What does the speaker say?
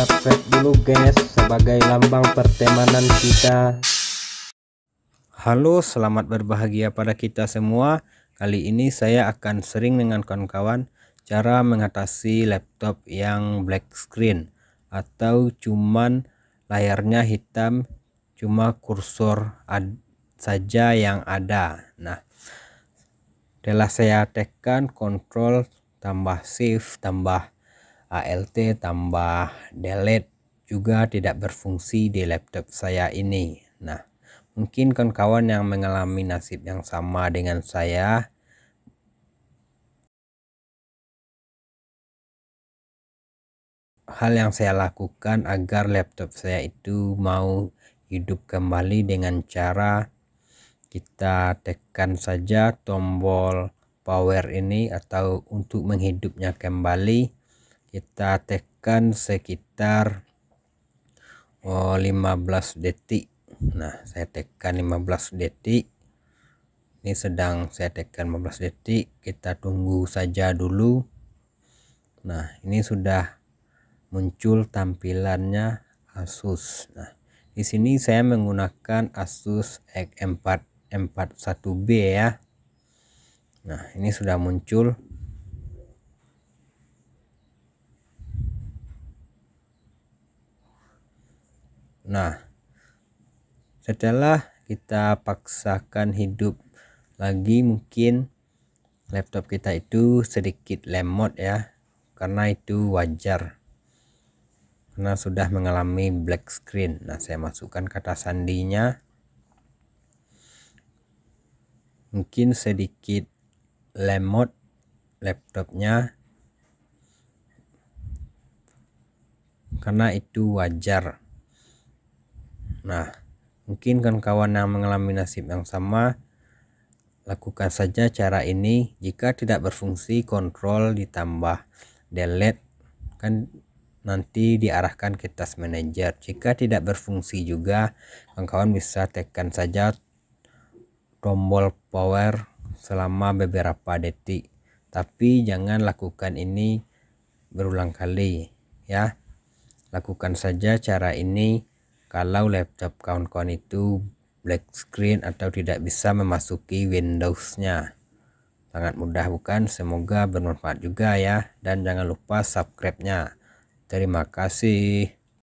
subscribe dulu guys sebagai lambang pertemanan kita Halo selamat berbahagia pada kita semua kali ini saya akan sering dengan kawan-kawan cara mengatasi laptop yang black screen atau cuman layarnya hitam cuma kursor saja yang ada nah telah saya tekan kontrol tambah shift tambah alt tambah delete juga tidak berfungsi di laptop saya ini nah mungkin kawan-kawan yang mengalami nasib yang sama dengan saya hal yang saya lakukan agar laptop saya itu mau hidup kembali dengan cara kita tekan saja tombol power ini atau untuk menghidupnya kembali kita tekan sekitar oh, 15 detik nah saya tekan 15 detik ini sedang saya tekan 15 detik kita tunggu saja dulu nah ini sudah muncul tampilannya Asus nah di sini saya menggunakan Asus X4 41B ya nah ini sudah muncul Nah, setelah kita paksakan hidup lagi mungkin laptop kita itu sedikit lemot ya karena itu wajar karena sudah mengalami black screen nah saya masukkan kata sandinya mungkin sedikit lemot laptopnya karena itu wajar Nah, mungkin kawan-kawan yang mengalami nasib yang sama, lakukan saja cara ini. Jika tidak berfungsi, kontrol ditambah delete kan nanti diarahkan ke task manager. Jika tidak berfungsi juga, kawan-kawan bisa tekan saja tombol power selama beberapa detik. Tapi jangan lakukan ini berulang kali ya. Lakukan saja cara ini kalau laptop kawan-kawan itu black screen atau tidak bisa memasuki Windows-nya. Sangat mudah bukan? Semoga bermanfaat juga ya. Dan jangan lupa subscribe-nya. Terima kasih.